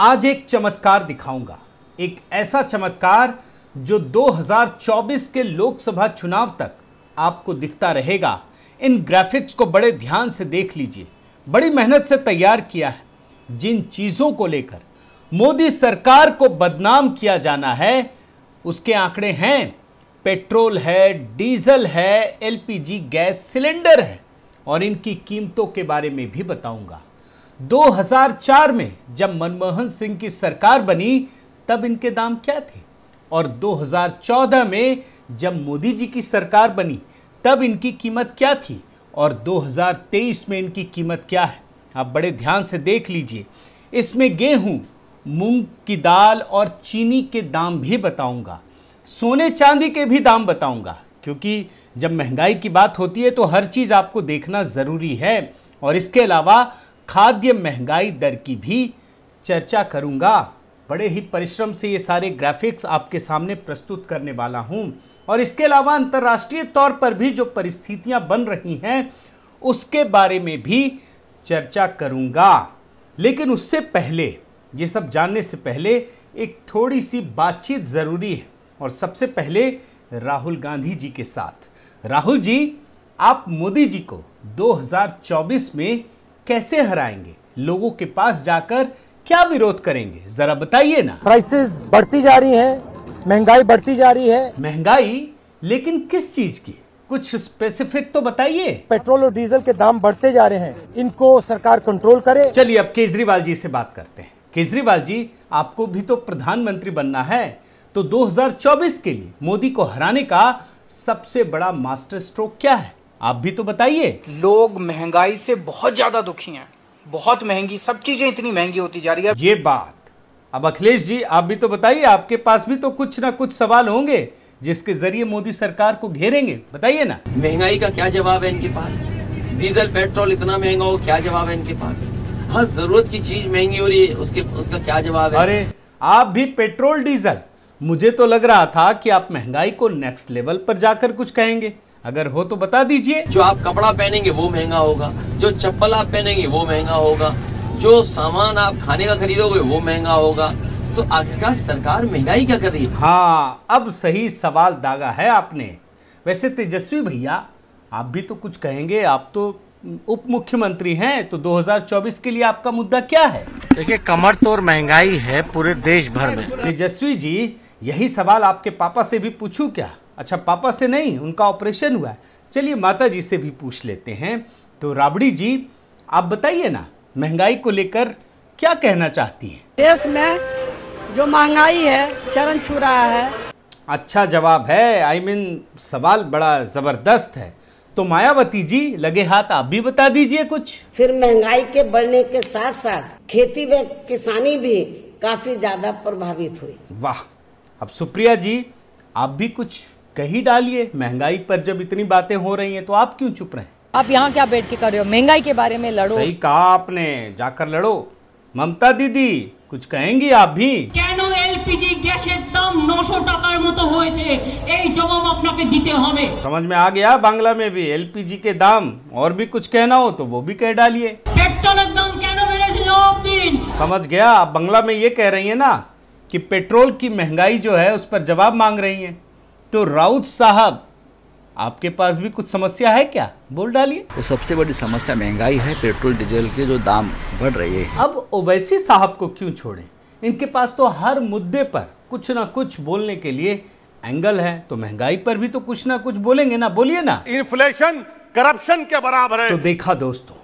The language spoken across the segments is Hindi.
आज एक चमत्कार दिखाऊंगा एक ऐसा चमत्कार जो 2024 के लोकसभा चुनाव तक आपको दिखता रहेगा इन ग्राफिक्स को बड़े ध्यान से देख लीजिए बड़ी मेहनत से तैयार किया है जिन चीज़ों को लेकर मोदी सरकार को बदनाम किया जाना है उसके आंकड़े हैं पेट्रोल है डीजल है एलपीजी गैस सिलेंडर है और इनकी कीमतों के बारे में भी बताऊंगा 2004 में जब मनमोहन सिंह की सरकार बनी तब इनके दाम क्या थे और 2014 में जब मोदी जी की सरकार बनी तब इनकी कीमत क्या थी और 2023 में इनकी कीमत क्या है आप बड़े ध्यान से देख लीजिए इसमें गेहूं, मूंग की दाल और चीनी के दाम भी बताऊंगा सोने चांदी के भी दाम बताऊंगा क्योंकि जब महंगाई की बात होती है तो हर चीज़ आपको देखना ज़रूरी है और इसके अलावा खाद्य महंगाई दर की भी चर्चा करूंगा बड़े ही परिश्रम से ये सारे ग्राफिक्स आपके सामने प्रस्तुत करने वाला हूं और इसके अलावा अंतर्राष्ट्रीय तौर पर भी जो परिस्थितियां बन रही हैं उसके बारे में भी चर्चा करूंगा लेकिन उससे पहले ये सब जानने से पहले एक थोड़ी सी बातचीत ज़रूरी है और सबसे पहले राहुल गांधी जी के साथ राहुल जी आप मोदी जी को 2024 में कैसे हराएंगे लोगों के पास जाकर क्या विरोध करेंगे जरा बताइए ना प्राइसेस बढ़ती जा रही है महंगाई बढ़ती जा रही है महंगाई लेकिन किस चीज की कुछ स्पेसिफिक तो बताइए पेट्रोल और डीजल के दाम बढ़ते जा रहे हैं इनको सरकार कंट्रोल करे चलिए अब केजरीवाल जी से बात करते हैं केजरीवाल जी आपको भी तो प्रधानमंत्री बनना है तो 2024 के लिए मोदी को हराने का सबसे बड़ा मास्टर स्ट्रोक क्या है आप भी तो बताइए लोग महंगाई से बहुत ज्यादा दुखी हैं बहुत महंगी सब चीजें इतनी महंगी होती जा रही है ये बात अब अखिलेश जी आप भी तो बताइए आपके पास भी तो कुछ ना कुछ सवाल होंगे जिसके जरिए मोदी सरकार को घेरेंगे बताइए ना महंगाई का क्या जवाब है इनके पास डीजल पेट्रोल इतना महंगा हो क्या जवाब है इनके पास हर जरूरत की चीज महंगी हो रही है उसके उसका क्या जवाब है अरे आप भी पेट्रोल डीजल मुझे तो लग रहा था कि आप महंगाई को नेक्स्ट लेवल पर जाकर कुछ कहेंगे अगर हो तो बता दीजिए जो आप कपड़ा पहनेंगे वो महंगा होगा जो चप्पल आप पहनेंगे वो महंगा होगा जो सामान आप खाने का खरीदोगे वो महंगा होगा तो आखिरकार सरकार महंगाई क्या कर रही है हाँ अब सही सवाल दागा है आपने वैसे तेजस्वी भैया आप भी तो कुछ कहेंगे आप तो उप मुख्यमंत्री हैं तो 2024 के लिए आपका मुद्दा क्या है देखिए कमर तोड़ महंगाई है पूरे देश भर में तेजस्वी जी यही सवाल आपके पापा से भी पूछूं क्या अच्छा पापा से नहीं उनका ऑपरेशन हुआ है चलिए माता जी से भी पूछ लेते हैं तो राबड़ी जी आप बताइए ना महंगाई को लेकर क्या कहना चाहती हैं देश में जो महंगाई है चरण छू रहा है अच्छा जवाब है आई I मीन mean, सवाल बड़ा ज़बरदस्त है तो मायावती जी लगे हाथ आप भी बता दीजिए कुछ फिर महंगाई के बढ़ने के साथ साथ खेती में किसानी भी काफी ज्यादा प्रभावित हुई वाह अब सुप्रिया जी आप भी कुछ कही डालिए महंगाई पर जब इतनी बातें हो रही हैं तो आप क्यों चुप रहे आप यहाँ क्या बैठ के कर रहे हो महंगाई के बारे में लड़ो सही कहा आपने जाकर लड़ो ममता दीदी कुछ कहेंगी आप भी কেন এলপিজি গ্যাসের দাম 900 টাকার মতো समझ में आ गया बांग्ला में भी एलपीजी के दाम और भी कुछ कहना हो तो वो भी कह डालिए पेट्रोल समझ गया आप बांग्ला में ये कह रही है ना कि पेट्रोल की महंगाई जो है उस पर जवाब मांग रही है तो राउत साहब आपके पास भी कुछ समस्या है क्या बोल डालिए वो सबसे बड़ी समस्या महंगाई है पेट्रोल डीजल के जो दाम बढ़ रहे हैं अब ओवैसी साहब को क्यों छोड़ें इनके पास तो हर मुद्दे पर कुछ ना कुछ बोलने के लिए एंगल है तो महंगाई पर भी तो कुछ ना कुछ बोलेंगे ना बोलिए ना इन्फ्लेशन करप्शन के बराबर है तो देखा दोस्तों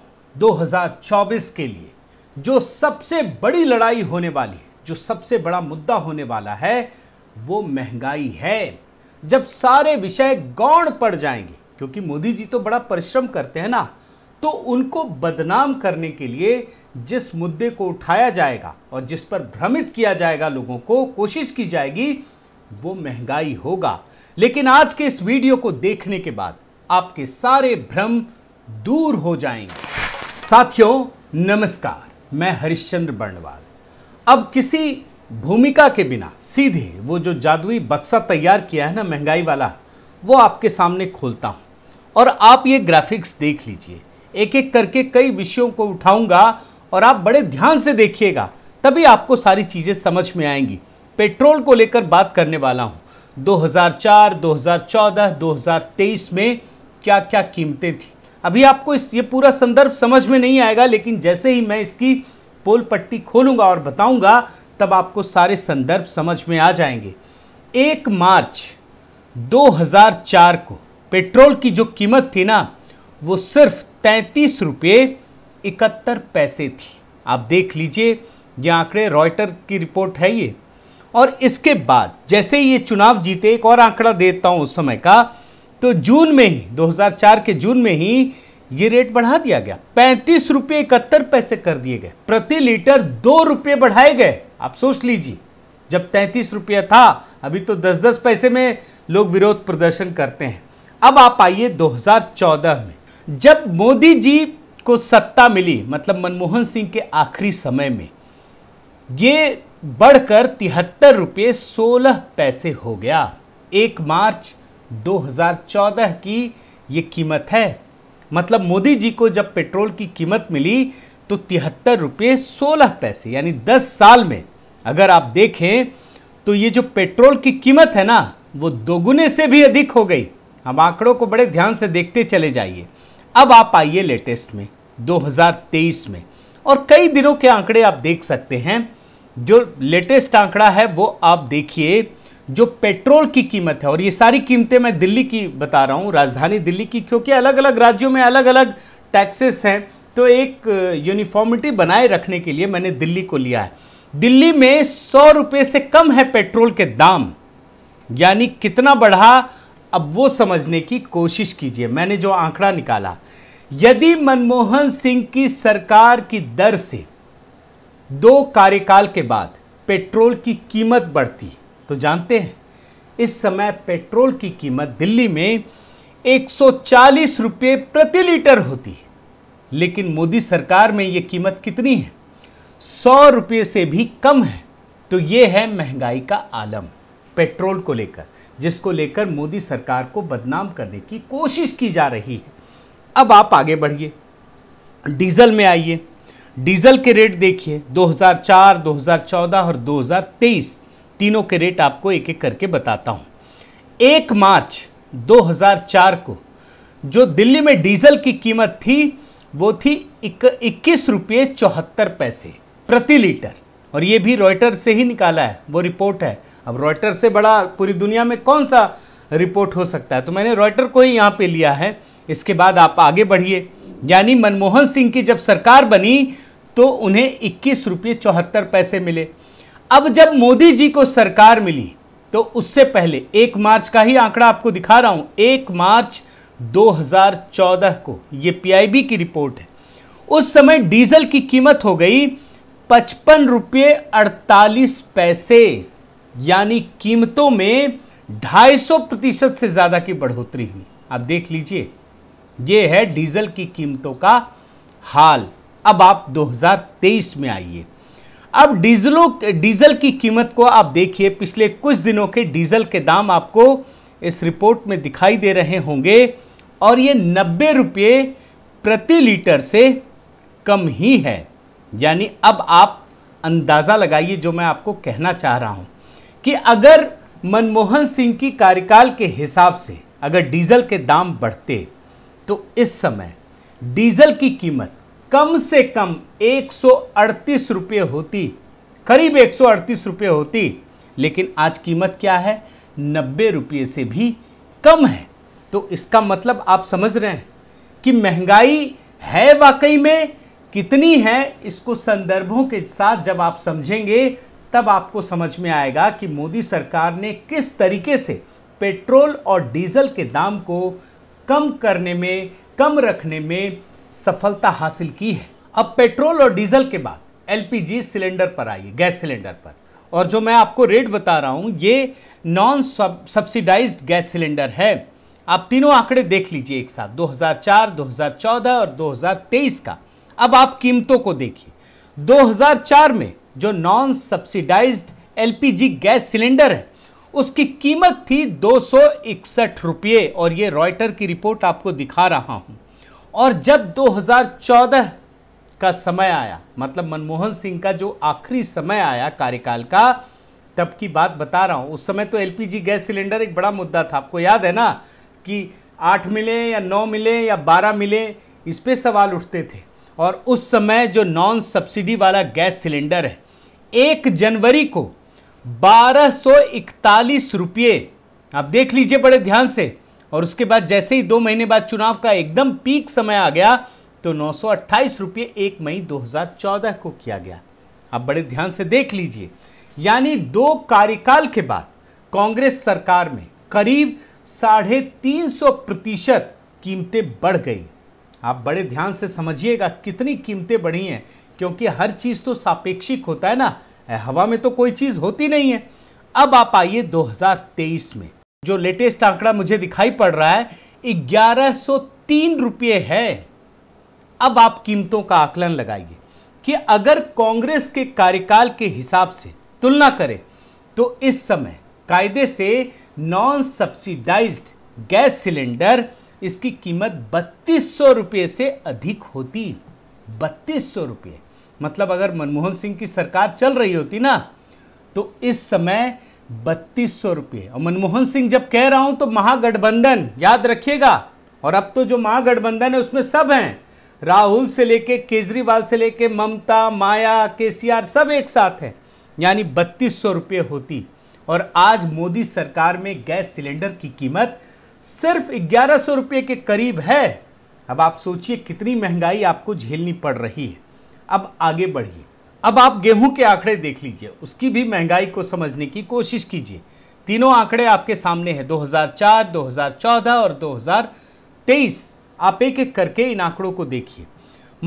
2024 के लिए जो सबसे बड़ी लड़ाई होने वाली है जो सबसे बड़ा मुद्दा होने वाला है वो महंगाई है जब सारे विषय गौण पड़ जाएंगे क्योंकि मोदी जी तो बड़ा परिश्रम करते हैं ना तो उनको बदनाम करने के लिए जिस मुद्दे को उठाया जाएगा और जिस पर भ्रमित किया जाएगा लोगों को कोशिश की जाएगी वो महंगाई होगा लेकिन आज के इस वीडियो को देखने के बाद आपके सारे भ्रम दूर हो जाएंगे साथियों नमस्कार मैं हरिश्चंद्र बर्णवाल अब किसी भूमिका के बिना सीधे वो जो जादुई बक्सा तैयार किया है ना महंगाई वाला वो आपके सामने खोलता हूँ और आप ये ग्राफिक्स देख लीजिए एक एक करके कई विषयों को उठाऊंगा और आप बड़े ध्यान से देखिएगा तभी आपको सारी चीज़ें समझ में आएंगी पेट्रोल को लेकर बात करने वाला हूँ 2004, 2014, 2023 में क्या क्या कीमतें थी अभी आपको इस ये पूरा संदर्भ समझ में नहीं आएगा लेकिन जैसे ही मैं इसकी पोल पट्टी खोलूंगा और बताऊंगा तब आपको सारे संदर्भ समझ में आ जाएंगे एक मार्च 2004 को पेट्रोल की जो कीमत थी ना वो सिर्फ तैंतीस रुपये इकहत्तर पैसे थी आप देख लीजिए ये आंकड़े रॉयटर की रिपोर्ट है ये और इसके बाद जैसे ये चुनाव जीते एक और आंकड़ा देता हूँ उस समय का तो जून में ही 2004 के जून में ही ये रेट बढ़ा दिया गया पैंतीस रुपये इकहत्तर पैसे कर दिए गए प्रति लीटर दो रुपये बढ़ाए गए आप सोच लीजिए जब तैंतीस रुपया था अभी तो दस दस पैसे में लोग विरोध प्रदर्शन करते हैं अब आप आइए 2014 में जब मोदी जी को सत्ता मिली मतलब मनमोहन सिंह के आखिरी समय में ये बढ़कर तिहत्तर रुपये सोलह पैसे हो गया एक मार्च 2014 की ये कीमत है मतलब मोदी जी को जब पेट्रोल की कीमत मिली तो तिहत्तर रुपये सोलह पैसे यानी दस साल में अगर आप देखें तो ये जो पेट्रोल की कीमत है ना वो दोगुने से भी अधिक हो गई हम आंकड़ों को बड़े ध्यान से देखते चले जाइए अब आप आइए लेटेस्ट में 2023 में और कई दिनों के आंकड़े आप देख सकते हैं जो लेटेस्ट आंकड़ा है वो आप देखिए जो पेट्रोल की कीमत है और ये सारी कीमतें मैं दिल्ली की बता रहा हूँ राजधानी दिल्ली की क्योंकि अलग अलग राज्यों में अलग अलग टैक्सेस हैं तो एक यूनिफॉर्मिटी बनाए रखने के लिए मैंने दिल्ली को लिया है दिल्ली में सौ रुपये से कम है पेट्रोल के दाम यानी कितना बढ़ा अब वो समझने की कोशिश कीजिए मैंने जो आंकड़ा निकाला यदि मनमोहन सिंह की सरकार की दर से दो कार्यकाल के बाद पेट्रोल की कीमत बढ़ती तो जानते हैं इस समय पेट्रोल की कीमत दिल्ली में 140 रुपये प्रति लीटर होती लेकिन मोदी सरकार में ये कीमत कितनी है सौ रुपये से भी कम है तो ये है महंगाई का आलम पेट्रोल को लेकर जिसको लेकर मोदी सरकार को बदनाम करने की कोशिश की जा रही है अब आप आगे बढ़िए डीजल में आइए डीजल के रेट देखिए 2004, 2014 और 2023 तीनों के रेट आपको एक एक करके बताता हूँ एक मार्च 2004 को जो दिल्ली में डीजल की कीमत थी वो थी इक्कीस रुपये चौहत्तर पैसे प्रति लीटर और ये भी रॉयटर से ही निकाला है वो रिपोर्ट है अब रॉयटर से बड़ा पूरी दुनिया में कौन सा रिपोर्ट हो सकता है तो मैंने रॉयटर को ही यहाँ पे लिया है इसके बाद आप आगे बढ़िए यानी मनमोहन सिंह की जब सरकार बनी तो उन्हें इक्कीस रुपये चौहत्तर पैसे मिले अब जब मोदी जी को सरकार मिली तो उससे पहले एक मार्च का ही आंकड़ा आपको दिखा रहा हूँ एक मार्च 2014 को ये पीआईबी की रिपोर्ट है उस समय डीजल की कीमत हो गई पचपन रुपये अड़तालीस पैसे यानी कीमतों में 250 प्रतिशत से ज़्यादा की बढ़ोतरी हुई आप देख लीजिए ये है डीजल की कीमतों का हाल अब आप 2023 में आइए अब डीजलों डीजल की कीमत को आप देखिए पिछले कुछ दिनों के डीजल के दाम आपको इस रिपोर्ट में दिखाई दे रहे होंगे और ये नब्बे रुपये प्रति लीटर से कम ही है यानी अब आप अंदाज़ा लगाइए जो मैं आपको कहना चाह रहा हूँ कि अगर मनमोहन सिंह की कार्यकाल के हिसाब से अगर डीजल के दाम बढ़ते तो इस समय डीजल की कीमत कम से कम एक रुपये होती करीब एक रुपये होती लेकिन आज कीमत क्या है नब्बे रुपये से भी कम है तो इसका मतलब आप समझ रहे हैं कि महंगाई है वाकई में कितनी है इसको संदर्भों के साथ जब आप समझेंगे तब आपको समझ में आएगा कि मोदी सरकार ने किस तरीके से पेट्रोल और डीजल के दाम को कम करने में कम रखने में सफलता हासिल की है अब पेट्रोल और डीजल के बाद एलपीजी सिलेंडर पर आइए गैस सिलेंडर पर और जो मैं आपको रेट बता रहा हूँ ये नॉन सब्सिडाइज गैस सिलेंडर है आप तीनों आंकड़े देख लीजिए एक साथ 2004, 2014 और 2023 का अब आप कीमतों को देखिए 2004 में जो non subsidized LPG gas cylinder है उसकी कीमत थी दो रुपये और ये रॉयटर की रिपोर्ट आपको दिखा रहा हूँ और जब 2014 का समय आया मतलब मनमोहन सिंह का जो आखिरी समय आया कार्यकाल का तब की बात बता रहा हूँ उस समय तो एलपीजी गैस सिलेंडर एक बड़ा मुद्दा था आपको याद है ना कि आठ मिले या नौ मिले या बारह मिले इस पर सवाल उठते थे और उस समय जो नॉन सब्सिडी वाला गैस सिलेंडर है एक जनवरी को बारह सौ इकतालीस रुपये आप देख लीजिए बड़े ध्यान से और उसके बाद जैसे ही दो महीने बाद चुनाव का एकदम पीक समय आ गया तो नौ सौ अट्ठाईस रुपये एक मई 2014 को किया गया आप बड़े ध्यान से देख लीजिए यानी दो कार्यकाल के बाद कांग्रेस सरकार में करीब साढ़े तीन सौ प्रतिशत कीमतें बढ़ गई आप बड़े ध्यान से समझिएगा कितनी कीमतें बढ़ी हैं क्योंकि हर चीज़ तो सापेक्षिक होता है ना हवा में तो कोई चीज़ होती नहीं है अब आप आइए 2023 में जो लेटेस्ट आंकड़ा मुझे दिखाई पड़ रहा है ग्यारह सौ तीन रुपये है अब आप कीमतों का आकलन लगाइए कि अगर कांग्रेस के कार्यकाल के हिसाब से तुलना करें तो इस समय कायदे से नॉन सब्सिडाइज्ड गैस सिलेंडर इसकी कीमत बत्तीस सौ रुपये से अधिक होती बत्तीस सौ रुपये मतलब अगर मनमोहन सिंह की सरकार चल रही होती ना तो इस समय बत्तीस सौ रुपये और मनमोहन सिंह जब कह रहा हूँ तो महागठबंधन याद रखिएगा और अब तो जो महागठबंधन है उसमें सब हैं राहुल से लेके केजरीवाल से लेके ममता माया केसीआर सब एक साथ हैं यानी बत्तीस सौ रुपये होती और आज मोदी सरकार में गैस सिलेंडर की कीमत सिर्फ ग्यारह सौ रुपये के करीब है अब आप सोचिए कितनी महंगाई आपको झेलनी पड़ रही है अब आगे बढ़िए अब आप गेहूं के आंकड़े देख लीजिए उसकी भी महंगाई को समझने की कोशिश कीजिए तीनों आंकड़े आपके सामने हैं 2004, 2014 और 2023 आप एक एक करके इन आंकड़ों को देखिए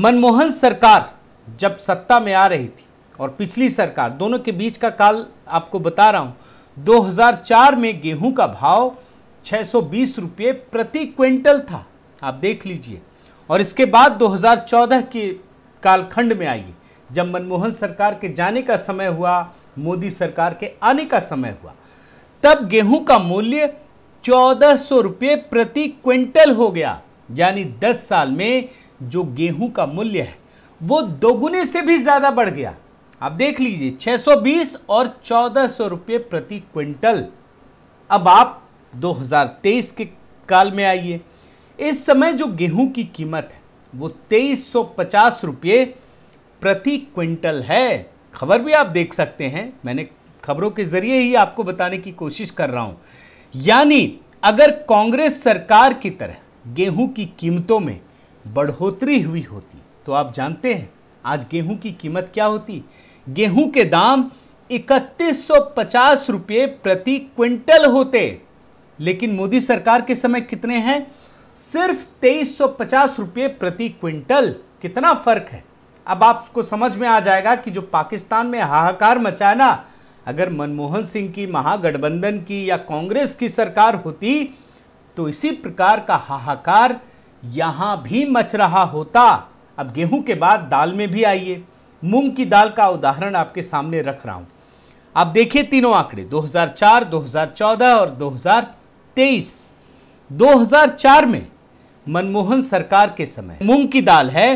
मनमोहन सरकार जब सत्ता में आ रही थी और पिछली सरकार दोनों के बीच का काल आपको बता रहा हूँ 2004 में गेहूं का भाव 620 रुपये प्रति क्विंटल था आप देख लीजिए और इसके बाद 2014 के कालखंड में आई जब मनमोहन सरकार के जाने का समय हुआ मोदी सरकार के आने का समय हुआ तब गेहूं का मूल्य चौदह सौ रुपये प्रति क्विंटल हो गया यानी दस साल में जो गेहूं का मूल्य है वो दोगुने से भी ज़्यादा बढ़ गया आप देख लीजिए 620 और चौदह सौ रुपये प्रति क्विंटल अब आप 2023 के काल में आई है इस समय जो गेहूं की कीमत है वो तेईस सौ पचास रुपये प्रति क्विंटल है खबर भी आप देख सकते हैं मैंने खबरों के जरिए ही आपको बताने की कोशिश कर रहा हूं यानी अगर कांग्रेस सरकार की तरह गेहूं की कीमतों में बढ़ोतरी हुई होती तो आप जानते हैं आज गेहूं की कीमत क्या होती गेहूं के दाम इकतीस सौ पचास रुपये प्रति क्विंटल होते लेकिन मोदी सरकार के समय कितने हैं सिर्फ तेईस रुपये प्रति क्विंटल कितना फर्क है अब आपको समझ में आ जाएगा कि जो पाकिस्तान में हाहाकार मचाना ना अगर मनमोहन सिंह की महागठबंधन की या कांग्रेस की सरकार होती तो इसी प्रकार का हाहाकार यहां भी मच रहा होता अब गेहूं के बाद दाल में भी आइए मूंग की दाल का उदाहरण आपके सामने रख रहा हूं आप देखिए तीनों आंकड़े 2004, 2014 और तेईस 2004 में मनमोहन सरकार के समय मूंग की दाल है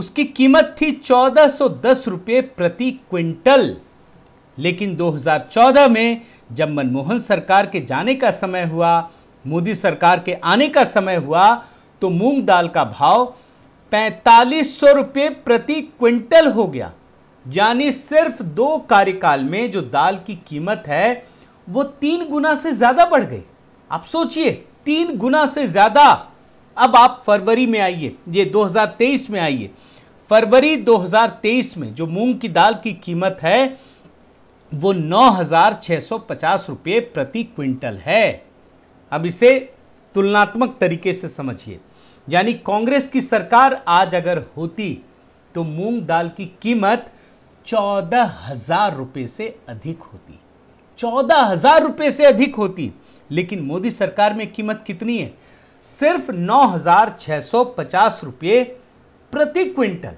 उसकी कीमत थी 1410 रुपये प्रति क्विंटल लेकिन 2014 में जब मनमोहन सरकार के जाने का समय हुआ मोदी सरकार के आने का समय हुआ तो मूंग दाल का भाव पैंतालीस सौ रुपये प्रति क्विंटल हो गया यानी सिर्फ दो कार्यकाल में जो दाल की कीमत है वो तीन गुना से ज़्यादा बढ़ गई आप सोचिए तीन गुना से ज़्यादा अब आप फरवरी में आइए ये 2023 में आइए फरवरी 2023 में जो मूंग की दाल की कीमत है वो 9,650 रुपये प्रति क्विंटल है अब इसे तुलनात्मक तरीके से समझिए यानी कांग्रेस की सरकार आज अगर होती तो मूंग दाल की कीमत चौदह हजार रुपये से अधिक होती चौदह हजार रुपये से अधिक होती लेकिन मोदी सरकार में कीमत कितनी है सिर्फ नौ हज़ार छः सौ पचास रुपये प्रति क्विंटल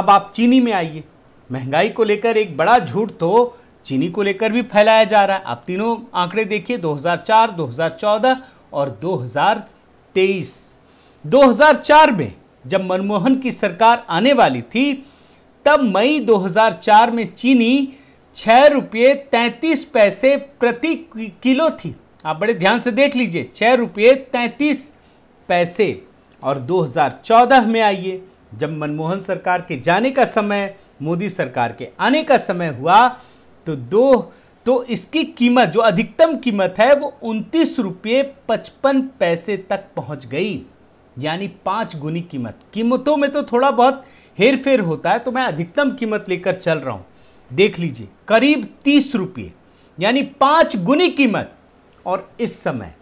अब आप चीनी में आइए महंगाई को लेकर एक बड़ा झूठ तो चीनी को लेकर भी फैलाया जा रहा है आप तीनों आंकड़े देखिए 2004, 2014 और 2023 2004 में जब मनमोहन की सरकार आने वाली थी तब मई 2004 में चीनी छः रुपये तैंतीस पैसे प्रति किलो थी आप बड़े ध्यान से देख लीजिए छः रुपये तैंतीस पैसे और 2014 में आइए जब मनमोहन सरकार के जाने का समय मोदी सरकार के आने का समय हुआ तो दो तो इसकी कीमत जो अधिकतम कीमत है वो उनतीस रुपये पचपन पैसे तक पहुंच गई यानी पाँच गुनी कीमत कीमतों में तो थोड़ा बहुत हेर फेर होता है तो मैं अधिकतम कीमत लेकर चल रहा हूँ देख लीजिए करीब तीस रुपये यानी पाँच गुनी कीमत और इस समय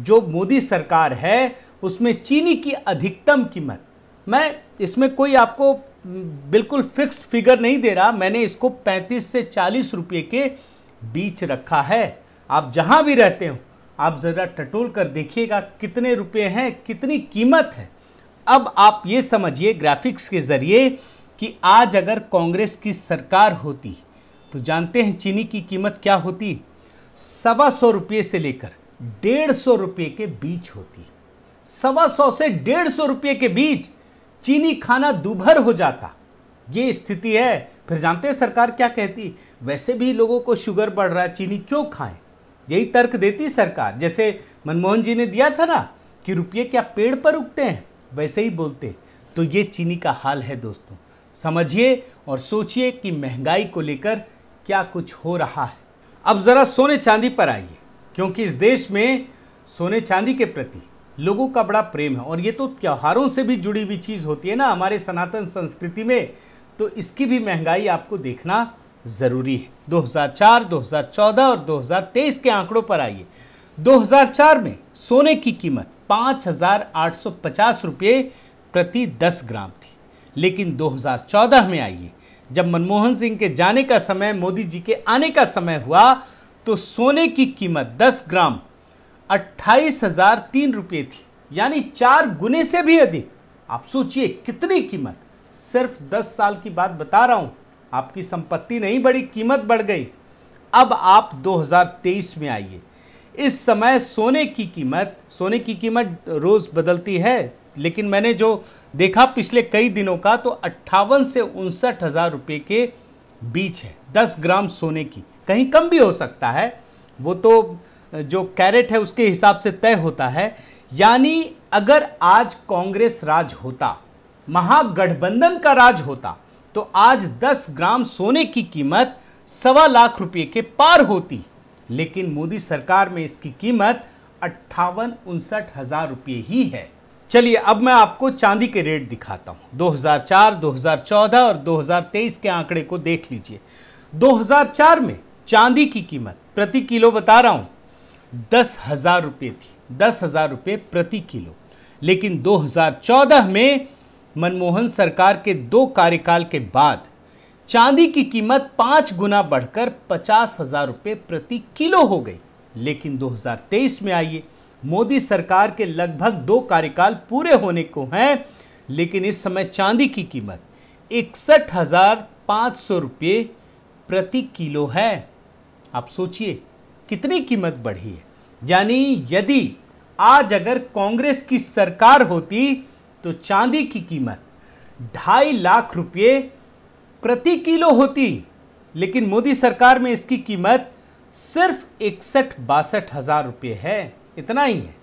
जो मोदी सरकार है उसमें चीनी की अधिकतम कीमत मैं इसमें कोई आपको बिल्कुल फिक्स्ड फिगर नहीं दे रहा मैंने इसको 35 से 40 रुपए के बीच रखा है आप जहां भी रहते हो आप ज़रा टटोल कर देखिएगा कितने रुपए हैं कितनी कीमत है अब आप ये समझिए ग्राफिक्स के ज़रिए कि आज अगर कांग्रेस की सरकार होती तो जानते हैं चीनी की कीमत क्या होती सवा सौ रुपये से लेकर डेढ़ सौ रुपये के बीच होती सवा सौ से डेढ़ सौ रुपये के बीच चीनी खाना दुभर हो जाता ये स्थिति है फिर जानते हैं सरकार क्या कहती वैसे भी लोगों को शुगर बढ़ रहा है चीनी क्यों खाएं यही तर्क देती सरकार जैसे मनमोहन जी ने दिया था ना कि रुपये क्या पेड़ पर उगते हैं वैसे ही बोलते तो ये चीनी का हाल है दोस्तों समझिए और सोचिए कि महंगाई को लेकर क्या कुछ हो रहा है अब ज़रा सोने चांदी पर आइए क्योंकि इस देश में सोने चांदी के प्रति लोगों का बड़ा प्रेम है और ये तो त्योहारों से भी जुड़ी हुई चीज़ होती है ना हमारे सनातन संस्कृति में तो इसकी भी महंगाई आपको देखना ज़रूरी है 2004, 2014 और 2023 के आंकड़ों पर आइए 2004 में सोने की कीमत पाँच हज़ार रुपये प्रति 10 ग्राम थी लेकिन 2014 में आइए जब मनमोहन सिंह के जाने का समय मोदी जी के आने का समय हुआ तो सोने की कीमत 10 ग्राम अट्ठाईस हजार तीन रुपये थी यानी चार गुने से भी अधिक आप सोचिए कितनी कीमत सिर्फ 10 साल की बात बता रहा हूं आपकी संपत्ति नहीं बढ़ी कीमत बढ़ गई अब आप 2023 में आइए इस समय सोने की कीमत सोने की कीमत रोज़ बदलती है लेकिन मैंने जो देखा पिछले कई दिनों का तो अट्ठावन से उनसठ हज़ार रुपये के बीच है दस ग्राम सोने की कहीं कम भी हो सकता है वो तो जो कैरेट है उसके हिसाब से तय होता है यानी अगर आज कांग्रेस राज होता महागठबंधन का राज होता तो आज 10 ग्राम सोने की कीमत सवा लाख रुपए के पार होती लेकिन मोदी सरकार में इसकी कीमत अट्ठावन उनसठ हज़ार रुपये ही है चलिए अब मैं आपको चांदी के रेट दिखाता हूँ 2004, 2014 और 2023 के आंकड़े को देख लीजिए 2004 में चांदी की कीमत प्रति किलो बता रहा हूँ दस हज़ार रुपये थी दस हज़ार रुपये प्रति किलो लेकिन 2014 में मनमोहन सरकार के दो कार्यकाल के बाद चांदी की कीमत पाँच गुना बढ़कर पचास हज़ार रुपये प्रति किलो हो गई लेकिन 2023 में आइए मोदी सरकार के लगभग दो कार्यकाल पूरे होने को हैं लेकिन इस समय चांदी की कीमत इकसठ हजार पाँच सौ रुपये प्रति किलो है आप सोचिए कितनी कीमत बढ़ी है यानी यदि आज अगर कांग्रेस की सरकार होती तो चांदी की कीमत ढाई लाख रुपये प्रति किलो होती लेकिन मोदी सरकार में इसकी कीमत सिर्फ इकसठ बासठ हज़ार रुपये है इतना ही है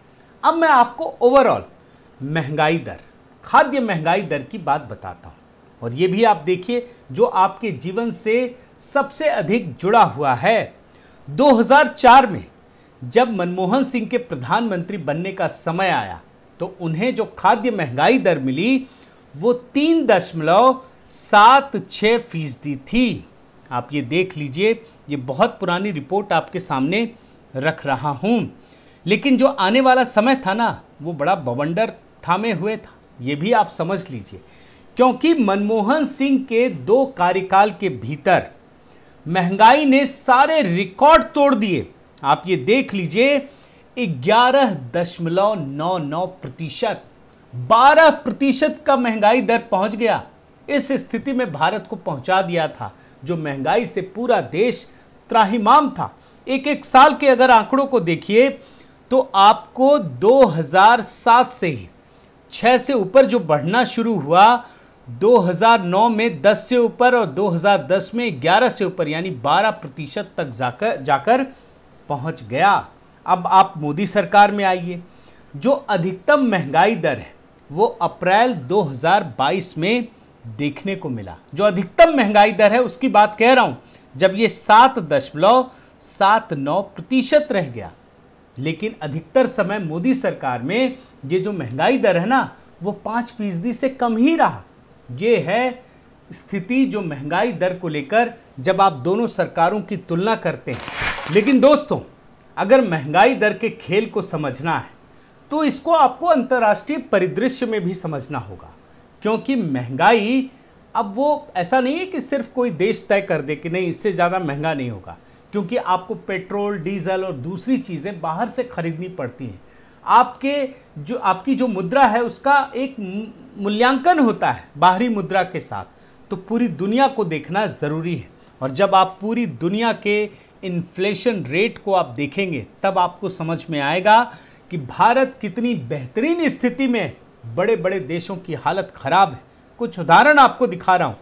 अब मैं आपको ओवरऑल महंगाई दर खाद्य महंगाई दर की बात बताता हूँ और ये भी आप देखिए जो आपके जीवन से सबसे अधिक जुड़ा हुआ है 2004 में जब मनमोहन सिंह के प्रधानमंत्री बनने का समय आया तो उन्हें जो खाद्य महंगाई दर मिली वो तीन दशमलव सात छः फीसदी थी आप ये देख लीजिए ये बहुत पुरानी रिपोर्ट आपके सामने रख रहा हूँ लेकिन जो आने वाला समय था ना वो बड़ा बवंडर थामे हुए था ये भी आप समझ लीजिए क्योंकि मनमोहन सिंह के दो कार्यकाल के भीतर महंगाई ने सारे रिकॉर्ड तोड़ दिए आप ये देख लीजिए ग्यारह दशमलव नौ नौ प्रतिशत बारह प्रतिशत का महंगाई दर पहुंच गया इस स्थिति में भारत को पहुंचा दिया था जो महंगाई से पूरा देश त्राहिमाम था एक एक साल के अगर आंकड़ों को देखिए तो आपको 2007 से ही छः से ऊपर जो बढ़ना शुरू हुआ 2009 में 10 से ऊपर और 2010 में 11 से ऊपर यानी 12 प्रतिशत तक जाकर जाकर पहुंच गया अब आप मोदी सरकार में आइए जो अधिकतम महंगाई दर है वो अप्रैल 2022 में देखने को मिला जो अधिकतम महंगाई दर है उसकी बात कह रहा हूं जब ये सात दशमलव सात नौ प्रतिशत रह गया लेकिन अधिकतर समय मोदी सरकार में ये जो महंगाई दर है ना वो पाँच फीसदी से कम ही रहा ये है स्थिति जो महंगाई दर को लेकर जब आप दोनों सरकारों की तुलना करते हैं लेकिन दोस्तों अगर महंगाई दर के खेल को समझना है तो इसको आपको अंतर्राष्ट्रीय परिदृश्य में भी समझना होगा क्योंकि महंगाई अब वो ऐसा नहीं है कि सिर्फ कोई देश तय कर दे कि नहीं इससे ज़्यादा महंगा नहीं होगा क्योंकि आपको पेट्रोल डीजल और दूसरी चीज़ें बाहर से खरीदनी पड़ती हैं आपके जो आपकी जो मुद्रा है उसका एक मूल्यांकन होता है बाहरी मुद्रा के साथ तो पूरी दुनिया को देखना ज़रूरी है और जब आप पूरी दुनिया के इन्फ्लेशन रेट को आप देखेंगे तब आपको समझ में आएगा कि भारत कितनी बेहतरीन स्थिति में बड़े बड़े देशों की हालत ख़राब है कुछ उदाहरण आपको दिखा रहा हूँ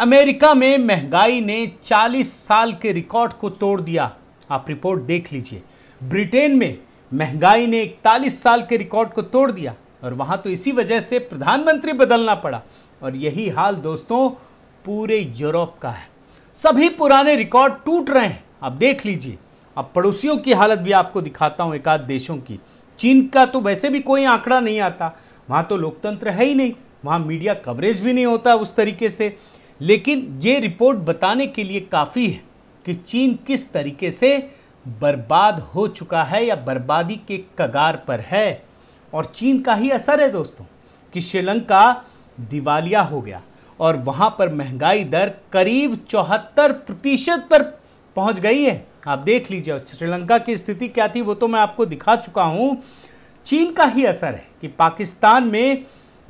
अमेरिका में महंगाई ने 40 साल के रिकॉर्ड को तोड़ दिया आप रिपोर्ट देख लीजिए ब्रिटेन में महंगाई ने इकतालीस साल के रिकॉर्ड को तोड़ दिया और वहाँ तो इसी वजह से प्रधानमंत्री बदलना पड़ा और यही हाल दोस्तों पूरे यूरोप का है सभी पुराने रिकॉर्ड टूट रहे हैं आप देख लीजिए अब पड़ोसियों की हालत भी आपको दिखाता हूँ एक देशों की चीन का तो वैसे भी कोई आंकड़ा नहीं आता वहाँ तो लोकतंत्र है ही नहीं वहाँ मीडिया कवरेज भी नहीं होता उस तरीके से लेकिन ये रिपोर्ट बताने के लिए काफ़ी है कि चीन किस तरीके से बर्बाद हो चुका है या बर्बादी के कगार पर है और चीन का ही असर है दोस्तों कि श्रीलंका दिवालिया हो गया और वहाँ पर महंगाई दर करीब चौहत्तर प्रतिशत पर पहुँच गई है आप देख लीजिए और श्रीलंका की स्थिति क्या थी वो तो मैं आपको दिखा चुका हूँ चीन का ही असर है कि पाकिस्तान में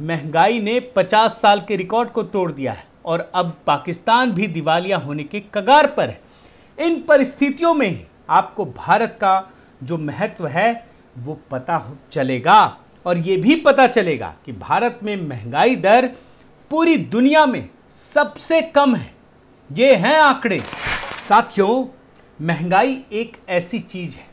महंगाई ने 50 साल के रिकॉर्ड को तोड़ दिया है और अब पाकिस्तान भी दिवालिया होने के कगार पर है इन परिस्थितियों में आपको भारत का जो महत्व है वो पता चलेगा और ये भी पता चलेगा कि भारत में महंगाई दर पूरी दुनिया में सबसे कम है ये हैं आंकड़े साथियों महंगाई एक ऐसी चीज़ है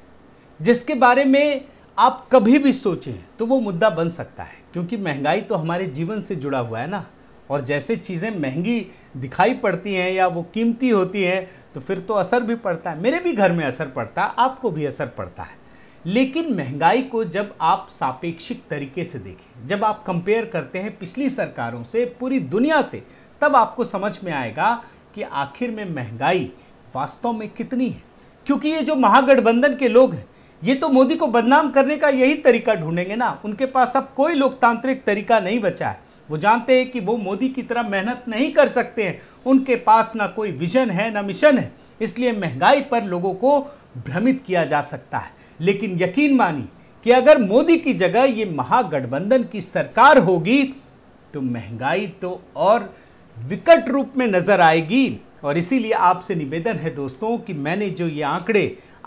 जिसके बारे में आप कभी भी सोचें तो वो मुद्दा बन सकता है क्योंकि महंगाई तो हमारे जीवन से जुड़ा हुआ है ना और जैसे चीज़ें महंगी दिखाई पड़ती हैं या वो कीमती होती हैं तो फिर तो असर भी पड़ता है मेरे भी घर में असर पड़ता है आपको भी असर पड़ता है लेकिन महंगाई को जब आप सापेक्षिक तरीके से देखें जब आप कंपेयर करते हैं पिछली सरकारों से पूरी दुनिया से तब आपको समझ में आएगा कि आखिर में महंगाई वास्तव में कितनी है क्योंकि ये जो महागठबंधन के लोग हैं ये तो मोदी को बदनाम करने का यही तरीका ढूंढेंगे ना उनके पास अब कोई लोकतांत्रिक तरीका नहीं बचा है वो जानते हैं कि वो मोदी की तरह मेहनत नहीं कर सकते हैं उनके पास ना कोई विजन है ना मिशन है इसलिए महंगाई पर लोगों को भ्रमित किया जा सकता है लेकिन यकीन मानी कि अगर मोदी की जगह ये महागठबंधन की सरकार होगी तो महंगाई तो और विकट रूप में नज़र आएगी और इसीलिए आपसे निवेदन है दोस्तों कि मैंने जो ये आंकड़े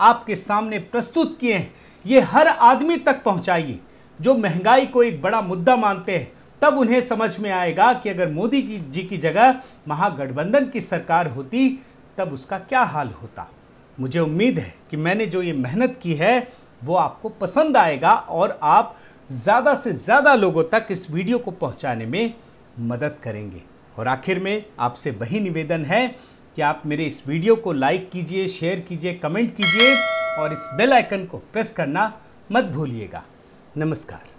आपके सामने प्रस्तुत किए हैं ये हर आदमी तक पहुंचाइए जो महंगाई को एक बड़ा मुद्दा मानते हैं तब उन्हें समझ में आएगा कि अगर मोदी की जी की जगह महागठबंधन की सरकार होती तब उसका क्या हाल होता मुझे उम्मीद है कि मैंने जो ये मेहनत की है वो आपको पसंद आएगा और आप ज़्यादा से ज़्यादा लोगों तक इस वीडियो को पहुंचाने में मदद करेंगे और आखिर में आपसे वही निवेदन है कि आप मेरे इस वीडियो को लाइक कीजिए शेयर कीजिए कमेंट कीजिए और इस बेल आइकन को प्रेस करना मत भूलिएगा नमस्कार